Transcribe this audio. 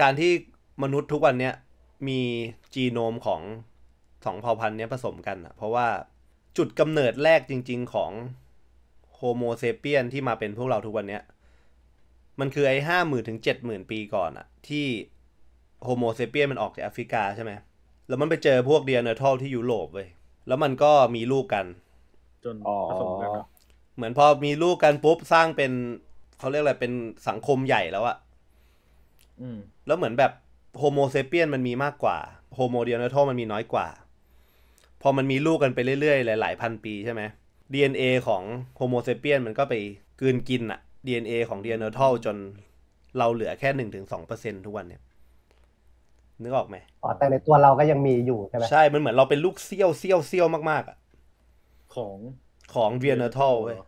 การที่มนุษย์ทุกวันเนี้ยมีจีโนมของสองเผ่าพันธุ์เนี้ยผสมกันอะเพราะว่าจุดกำเนิดแรกจริง ๆของโฮโมเซเปียนที่มาเป็นพวกเราทุกวันเนี้ยมันคือไอ้ห้าหมื่นถึงเจ็ดหมื่นปีก่อนอะที่โฮโมเซเปียนมันออกจากแอฟริกาใช่ไหมแล้วมันไปเจอพวกเดียเนอร์ทัลที่ยุโรปเว้ยแล้วมันก็มีลูกกัน จนผสมกันเหมือนพอมีลูกกัน ปุ๊บสร้างเป็น เขาเรียกอะไรเป็นสังคมใหญ่แล้วอะแล้วเหมือนแบบโฮโมเซเปียนมันมีมากกว่าโฮโมเดียนทัลมันมีน้อยกว่า พอมันมีลูกกันไปเรื่อยๆ หลายๆ พันปีใช่ไหม DNA ของโฮโมเซเปียนมันก็ไปกืนกินอะ DNA ของเดียนทัลจนเราเหลือแค่หนึ่งถึงสองเปอร์เซ็นทุกวันเนี่ย นึกออกไหมอ๋อ แต่ในตัวเราก็ยังมีอยู่ใช่ไหมใช่มันเหมือนเราเป็นลูกเซี่ยวเซี่ยวเซี่ยวมากๆอะของของเดียนทัลเว้ย